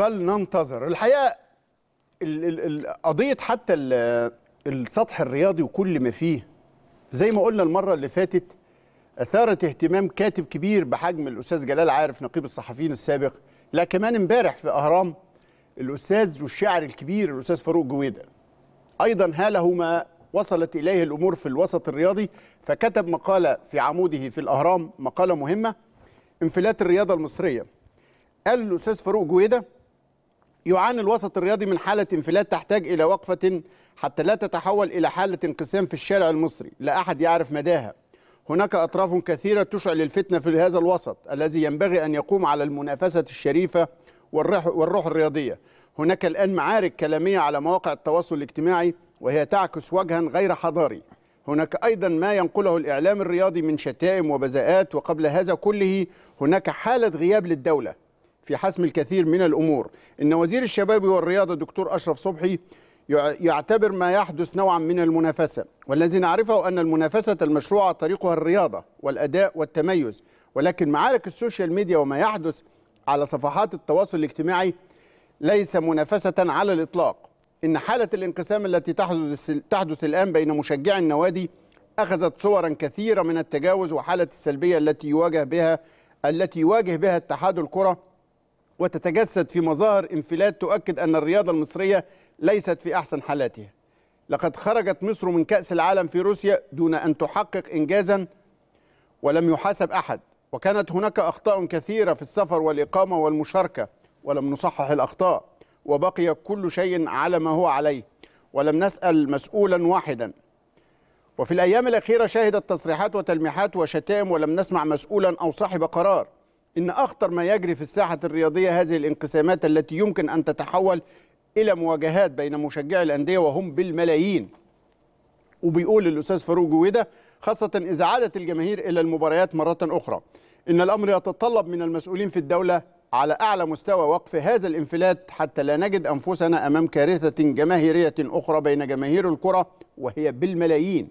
فلننتظر الحقيقه قضيه حتى السطح الرياضي وكل ما فيه زي ما قلنا المره اللي فاتت اثارت اهتمام كاتب كبير بحجم الاستاذ جلال عارف نقيب الصحفيين السابق لا كمان امبارح في اهرام الاستاذ والشاعر الكبير الاستاذ فاروق جويده ايضا هاله ما وصلت اليه الامور في الوسط الرياضي فكتب مقاله في عموده في الاهرام مقاله مهمه انفلات الرياضه المصريه قال الاستاذ فاروق جويده يعاني الوسط الرياضي من حالة انفلات تحتاج إلى وقفة حتى لا تتحول إلى حالة انقسام في الشارع المصري لا أحد يعرف مداها هناك أطراف كثيرة تشعل الفتنة في هذا الوسط الذي ينبغي أن يقوم على المنافسة الشريفة والروح الرياضية هناك الآن معارك كلامية على مواقع التواصل الاجتماعي وهي تعكس وجها غير حضاري هناك أيضا ما ينقله الإعلام الرياضي من شتائم وبذاءات وقبل هذا كله هناك حالة غياب للدولة في حسم الكثير من الأمور إن وزير الشباب والرياضة دكتور أشرف صبحي يعتبر ما يحدث نوعا من المنافسة والذي نعرفه أن المنافسة المشروعة طريقها الرياضة والأداء والتميز ولكن معارك السوشيال ميديا وما يحدث على صفحات التواصل الاجتماعي ليس منافسة على الإطلاق إن حالة الانقسام التي تحدث, تحدث الآن بين مشجعي النوادي أخذت صورا كثيرة من التجاوز وحالة السلبية التي يواجه بها التي يواجه بها اتحاد الكرة وتتجسد في مظاهر انفلات تؤكد أن الرياضة المصرية ليست في أحسن حالاتها لقد خرجت مصر من كأس العالم في روسيا دون أن تحقق إنجازا ولم يحاسب أحد وكانت هناك أخطاء كثيرة في السفر والإقامة والمشاركة ولم نصحح الأخطاء وبقي كل شيء على ما هو عليه ولم نسأل مسؤولا واحدا وفي الأيام الأخيرة شهدت تصريحات وتلميحات وشتائم ولم نسمع مسؤولا أو صاحب قرار ان اخطر ما يجري في الساحه الرياضيه هذه الانقسامات التي يمكن ان تتحول الى مواجهات بين مشجعي الانديه وهم بالملايين وبيقول الاستاذ فاروق جويده خاصه اذا عادت الجماهير الى المباريات مره اخرى ان الامر يتطلب من المسؤولين في الدوله على اعلى مستوى وقف هذا الانفلات حتى لا نجد انفسنا امام كارثه جماهيريه اخرى بين جماهير الكره وهي بالملايين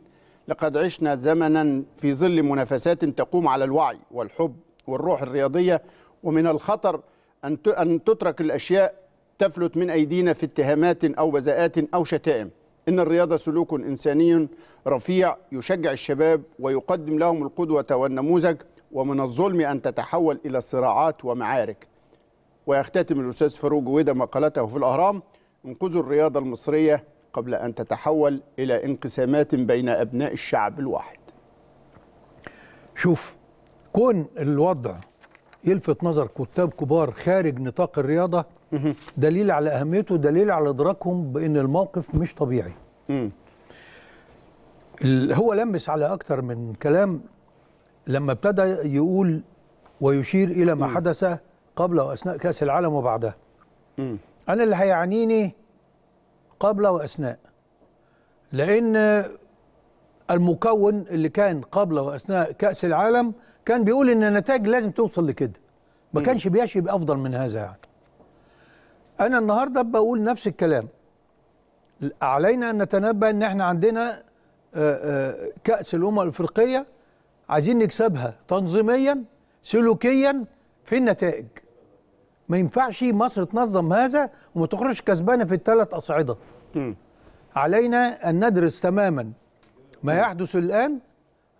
لقد عشنا زمنا في ظل منافسات تقوم على الوعي والحب والروح الرياضيه ومن الخطر ان ان تترك الاشياء تفلت من ايدينا في اتهامات او بذاءات او شتائم ان الرياضه سلوك انساني رفيع يشجع الشباب ويقدم لهم القدوه والنموذج ومن الظلم ان تتحول الى صراعات ومعارك ويختتم الاستاذ فاروق جويده مقالته في الاهرام انقذوا الرياضه المصريه قبل ان تتحول الى انقسامات بين ابناء الشعب الواحد شوف كون الوضع يلفت نظر كتاب كبار خارج نطاق الرياضة دليل على أهميته دليل على إدراكهم بأن الموقف مش طبيعي هو لمس على أكتر من كلام لما ابتدى يقول ويشير إلى ما حدث قبل وأثناء كأس العالم وبعدها أنا اللي هيعنيني قبل وأثناء لأن المكون اللي كان قبل وأثناء كأس العالم كان بيقول ان النتائج لازم توصل لكده ما كانش بيشي بافضل من هذا يعني انا النهارده بقول نفس الكلام علينا ان نتنبأ ان احنا عندنا آه، آه، كأس الأمم الأفريقية عايزين نكسبها تنظيميا سلوكيا في النتائج ما ينفعش مصر تنظم هذا وما تخرجش كسبانة في الثلاث أصعدة علينا أن ندرس تماما ما يحدث الآن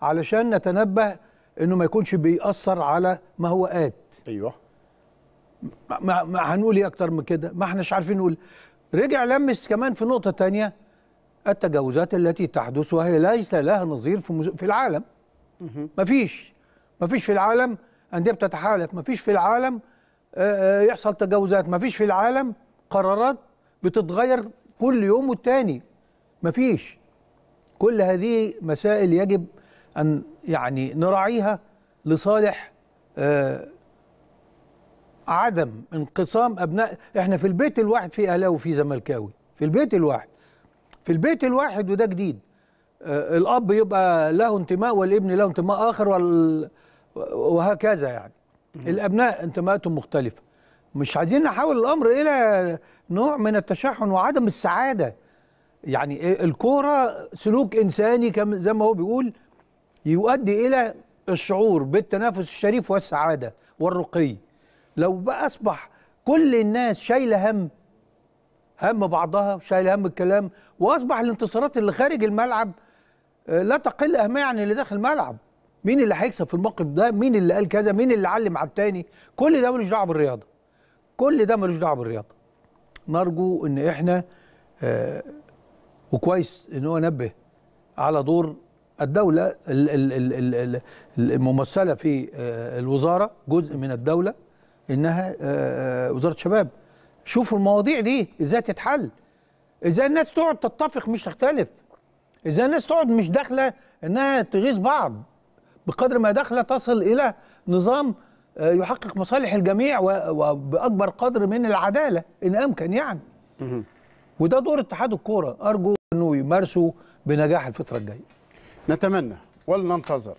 علشان نتنبه انه ما يكونش بيأثر على ما هو آت ايوه ما, ما هنقول ايه اكتر من كده ما احناش عارفين نقول رجع لمس كمان في نقطه تانية التجاوزات التي تحدث وهي ليس لها نظير في في العالم ما فيش في العالم انديه بتتحالف ما فيش في العالم آه، آه، يحصل تجاوزات ما فيش في العالم قرارات بتتغير كل يوم والتاني فيش كل هذه مسائل يجب ان يعني نراعيها لصالح آه عدم انقسام ابناء احنا في البيت الواحد في اهلاوي وفي زملكاوي في البيت الواحد في البيت الواحد وده جديد آه الاب يبقى له انتماء والابن له انتماء اخر وال... وهكذا يعني الابناء انتماءاتهم مختلفه مش عايزين نحول الامر الى نوع من التشحن وعدم السعاده يعني الكوره سلوك انساني زي ما هو بيقول يؤدي إلى الشعور بالتنافس الشريف والسعادة والرقي لو بقى أصبح كل الناس شايلة هم هم بعضها وشايلة هم الكلام وأصبح الانتصارات اللي خارج الملعب آه، لا تقل أهمية عن اللي داخل الملعب مين اللي هيكسب في الموقف ده مين اللي قال كذا مين اللي علم على التاني كل ده ملوش دعوه بالرياضه كل ده ملوش دعوه بالرياضه نرجو ان احنا آه وكويس ان هو نبه على دور الدولة الممثلة في آه، الوزارة جزء من الدولة إنها آه، آه، وزارة شباب شوفوا المواضيع دي إزاي تتحل إزاي الناس تقعد تتفق مش تختلف إزاي الناس تقعد مش داخلة إنها تغيظ بعض بقدر ما داخلة تصل إلى نظام يحقق مصالح الجميع وبأكبر قدر من العدالة إن أمكن يعني وده دور اتحاد الكورة أرجو أنه يمارسه بنجاح الفترة الجاية نتمنى ولننتظر